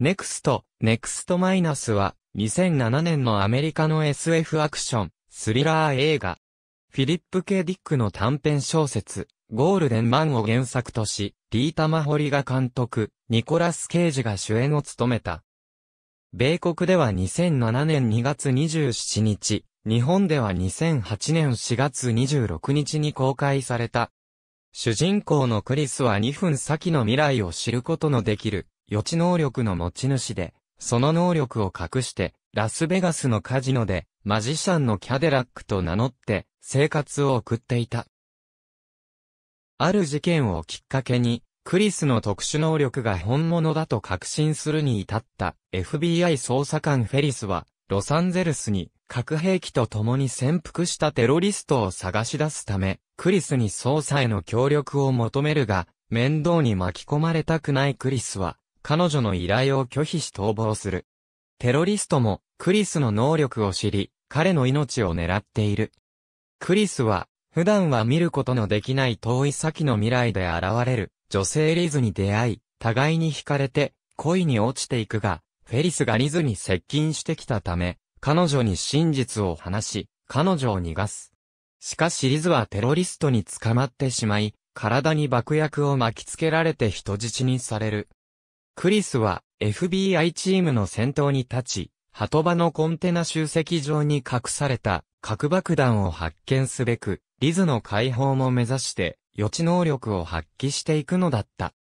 NEXT、NEXT- は、2007年のアメリカの SF アクション、スリラー映画。フィリップ・ケディックの短編小説、ゴールデンマンを原作とし、リータ・マホリが監督、ニコラス・ケイジが主演を務めた。米国では2007年2月27日、日本では2008年4月26日に公開された。主人公のクリスは2分先の未来を知ることのできる予知能力の持ち主で、その能力を隠して、ラスベガスのカジノで、マジシャンのキャデラックと名乗って、生活を送っていた。ある事件をきっかけに、クリスの特殊能力が本物だと確信するに至った FBI 捜査官フェリスは、ロサンゼルスに核兵器と共に潜伏したテロリストを探し出すため、クリスに捜査への協力を求めるが、面倒に巻き込まれたくないクリスは、彼女の依頼を拒否し逃亡する。テロリストも、クリスの能力を知り、彼の命を狙っている。クリスは、普段は見ることのできない遠い先の未来で現れる、女性リズに出会い、互いに惹かれて、恋に落ちていくが、フェリスがリズに接近してきたため、彼女に真実を話し、彼女を逃がす。しかしリズはテロリストに捕まってしまい、体に爆薬を巻きつけられて人質にされる。クリスは FBI チームの先頭に立ち、鳩場のコンテナ集積場に隠された核爆弾を発見すべく、リズの解放も目指して予知能力を発揮していくのだった。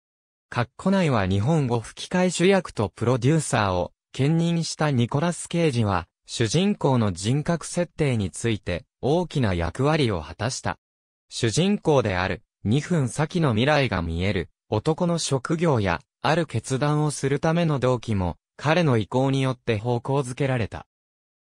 カッコ内は日本語吹き替え主役とプロデューサーを兼任したニコラス・ケイジは、主人公の人格設定について大きな役割を果たした。主人公である2分先の未来が見える男の職業やある決断をするための動機も、彼の意向によって方向づけられた。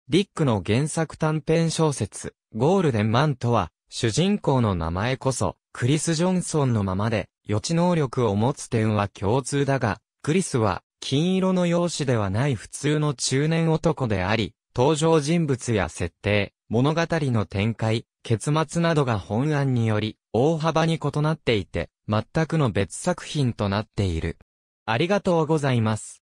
リックの原作短編小説、ゴールデンマンとは、主人公の名前こそ、クリス・ジョンソンのままで、予知能力を持つ点は共通だが、クリスは、金色の容姿ではない普通の中年男であり、登場人物や設定、物語の展開、結末などが本案により、大幅に異なっていて、全くの別作品となっている。ありがとうございます。